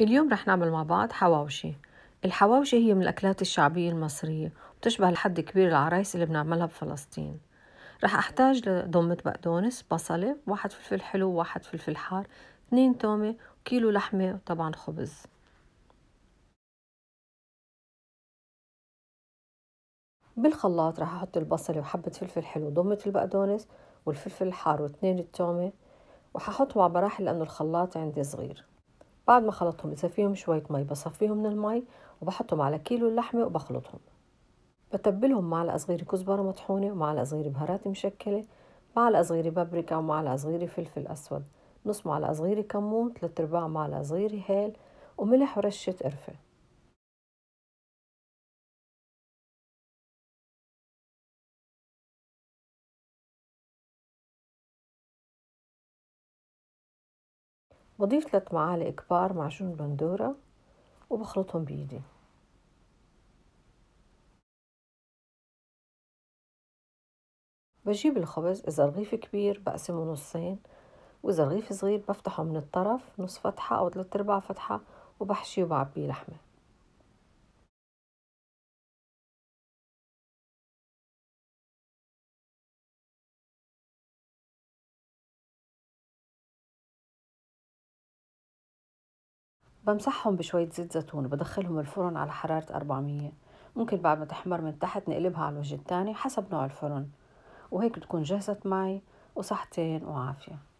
اليوم رح نعمل مع بعض حواوشي الحواوشي هي من الأكلات الشعبية المصرية وتشبه لحد كبير العرايس اللي بنعملها بفلسطين رح أحتاج لضمة بقدونس بصلة واحد فلفل حلو واحد فلفل حار اثنين تومة كيلو لحمة وطبعا خبز بالخلاط رح أحط البصلة وحبة فلفل حلو ضمة البقدونس والفلفل الحار واثنين التومة وححطهم على براحل لأنه الخلاط عندي صغير بعد ما خلطتهم فيهم شوية مي بصفيهم من المي وبحطهم على كيلو اللحمة وبخلطهم بتبلهم معلقة صغيرة كزبرة مطحونة ومعلقة صغيرة بهارات مشكلة معلقة صغيرة بابريكا ومعلقة صغيرة فلفل أسود نص معلقة صغيرة كمون تلات أرباع معلقة صغيرة هيل وملح ورشة قرفة بضيف ثلاث معالق كبار معجون بندورة وبخلطهم بإيدي بجيب الخبز إذا رغيف كبير بقسمه نصين وإذا رغيف صغير بفتحه من الطرف نص فتحة أو ثلاث أرباع فتحة وبحشيه وبعبيه لحمة بمسحهم بشوية زيت زيتون وبدخلهم الفرن على حرارة 400 ممكن بعد ما تحمر من تحت نقلبها على الوجه التاني حسب نوع الفرن وهيك بتكون جهزت معي وصحتين وعافيه